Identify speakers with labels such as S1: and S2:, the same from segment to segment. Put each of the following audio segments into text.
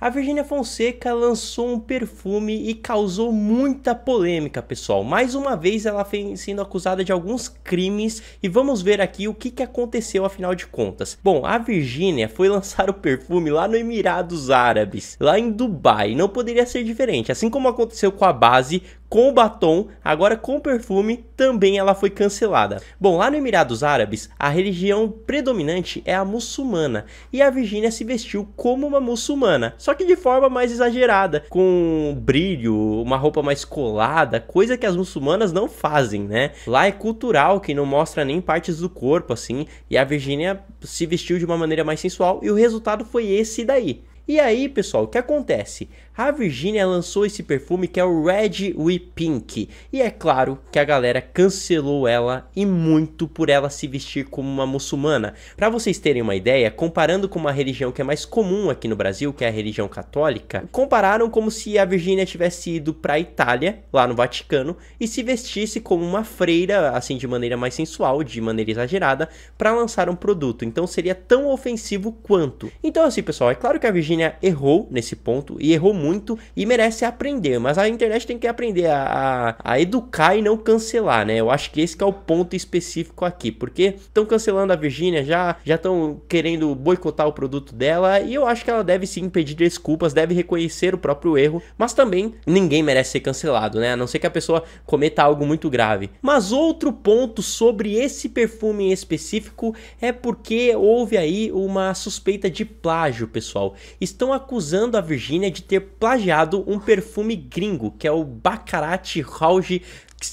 S1: a Virgínia Fonseca lançou um perfume e causou muita polêmica, pessoal. Mais uma vez ela vem sendo acusada de alguns crimes e vamos ver aqui o que, que aconteceu afinal de contas. Bom, a Virgínia foi lançar o perfume lá no Emirados Árabes, lá em Dubai. Não poderia ser diferente. Assim como aconteceu com a base, com batom, agora com perfume, também ela foi cancelada. Bom, lá no Emirados Árabes, a religião predominante é a muçulmana e a Virgínia se vestiu como uma muçulmana, só que de forma mais exagerada, com brilho, uma roupa mais colada, coisa que as muçulmanas não fazem, né? Lá é cultural que não mostra nem partes do corpo assim, e a Virgínia se vestiu de uma maneira mais sensual e o resultado foi esse daí. E aí, pessoal, o que acontece? A Virginia lançou esse perfume que é o Red We Pink. E é claro que a galera cancelou ela e muito por ela se vestir como uma muçulmana. Para vocês terem uma ideia, comparando com uma religião que é mais comum aqui no Brasil, que é a religião católica, compararam como se a Virginia tivesse ido para a Itália, lá no Vaticano, e se vestisse como uma freira, assim de maneira mais sensual, de maneira exagerada, para lançar um produto. Então seria tão ofensivo quanto. Então assim, pessoal, é claro que a Virginia errou nesse ponto e errou muito e merece aprender, mas a internet tem que aprender a, a, a educar e não cancelar, né? Eu acho que esse que é o ponto específico aqui, porque estão cancelando a Virginia já já estão querendo boicotar o produto dela e eu acho que ela deve sim pedir desculpas, deve reconhecer o próprio erro, mas também ninguém merece ser cancelado, né? A não ser que a pessoa cometa algo muito grave. Mas outro ponto sobre esse perfume em específico é porque houve aí uma suspeita de plágio, pessoal estão acusando a Virgínia de ter plagiado um perfume gringo, que é o Baccarat Rouge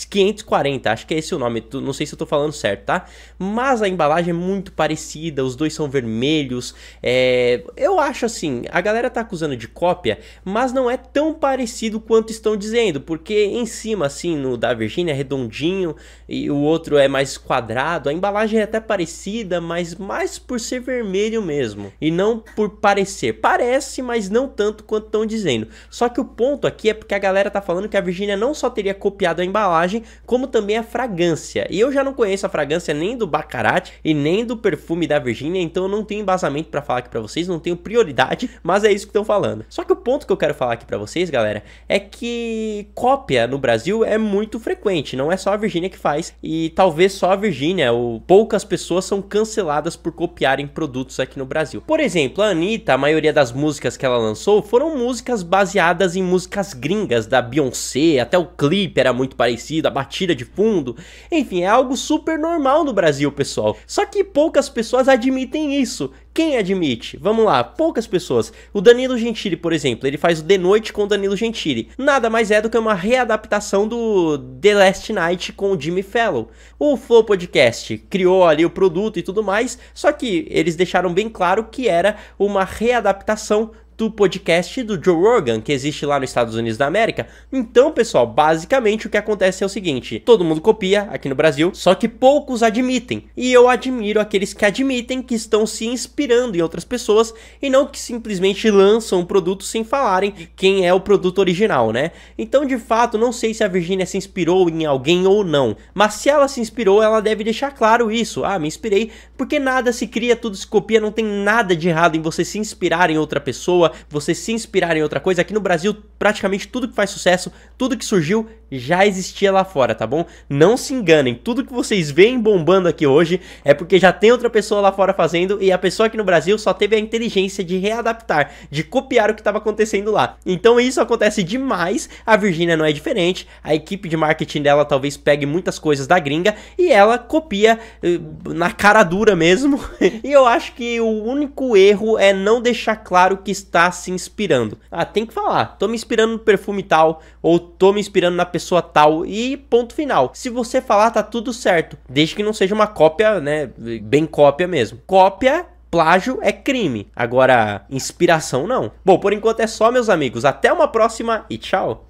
S1: 540, acho que é esse o nome, não sei se eu tô falando certo, tá? Mas a embalagem é muito parecida, os dois são vermelhos. É... Eu acho assim, a galera tá acusando de cópia, mas não é tão parecido quanto estão dizendo, porque em cima, assim, no da Virgínia é redondinho e o outro é mais quadrado. A embalagem é até parecida, mas mais por ser vermelho mesmo e não por parecer. Parece, mas não tanto quanto estão dizendo. Só que o ponto aqui é porque a galera tá falando que a Virgínia não só teria copiado a embalagem embalagem, como também a fragrância. E eu já não conheço a fragrância nem do Baccarat e nem do perfume da Virgínia, então eu não tenho embasamento para falar aqui para vocês, não tenho prioridade, mas é isso que estão falando. Só que o ponto que eu quero falar aqui para vocês, galera, é que cópia no Brasil é muito frequente, não é só a Virgínia que faz e talvez só a Virgínia ou poucas pessoas são canceladas por copiarem produtos aqui no Brasil. Por exemplo, a Anitta, a maioria das músicas que ela lançou foram músicas baseadas em músicas gringas da Beyoncé, até o clipe era muito parecido desconhecida, batida de fundo. Enfim, é algo super normal no Brasil, pessoal. Só que poucas pessoas admitem isso. Quem admite? Vamos lá, poucas pessoas. O Danilo Gentili, por exemplo, ele faz o The Noite com o Danilo Gentili. Nada mais é do que uma readaptação do The Last Night com o Jimmy Fallon. O Flow Podcast criou ali o produto e tudo mais, só que eles deixaram bem claro que era uma readaptação do podcast do Joe Rogan, que existe lá nos Estados Unidos da América. Então, pessoal, basicamente o que acontece é o seguinte: todo mundo copia aqui no Brasil, só que poucos admitem. E eu admiro aqueles que admitem que estão se inspirando em outras pessoas e não que simplesmente lançam um produto sem falarem quem é o produto original, né? Então, de fato, não sei se a Virginia se inspirou em alguém ou não, mas se ela se inspirou, ela deve deixar claro isso. Ah, me inspirei, porque nada se cria, tudo se copia, não tem nada de errado em você se inspirar em outra pessoa vocês você se inspirar em outra coisa. Aqui no Brasil, praticamente tudo que faz sucesso, tudo que surgiu, já existia lá fora, tá bom? Não se enganem, tudo que vocês veem bombando aqui hoje é porque já tem outra pessoa lá fora fazendo e a pessoa aqui no Brasil só teve a inteligência de readaptar, de copiar o que estava acontecendo lá. Então isso acontece demais, a Virgínia não é diferente, a equipe de marketing dela talvez pegue muitas coisas da gringa e ela copia eh, na cara dura mesmo. e eu acho que o único erro é não deixar claro que está está se inspirando. Ah, tem que falar. Tô me inspirando no perfume tal, ou tô me inspirando na pessoa tal, e ponto final. Se você falar, tá tudo certo. Desde que não seja uma cópia, né? Bem cópia mesmo. Cópia plágio é crime. Agora, inspiração não. Bom, por enquanto é só, meus amigos. Até uma próxima e tchau.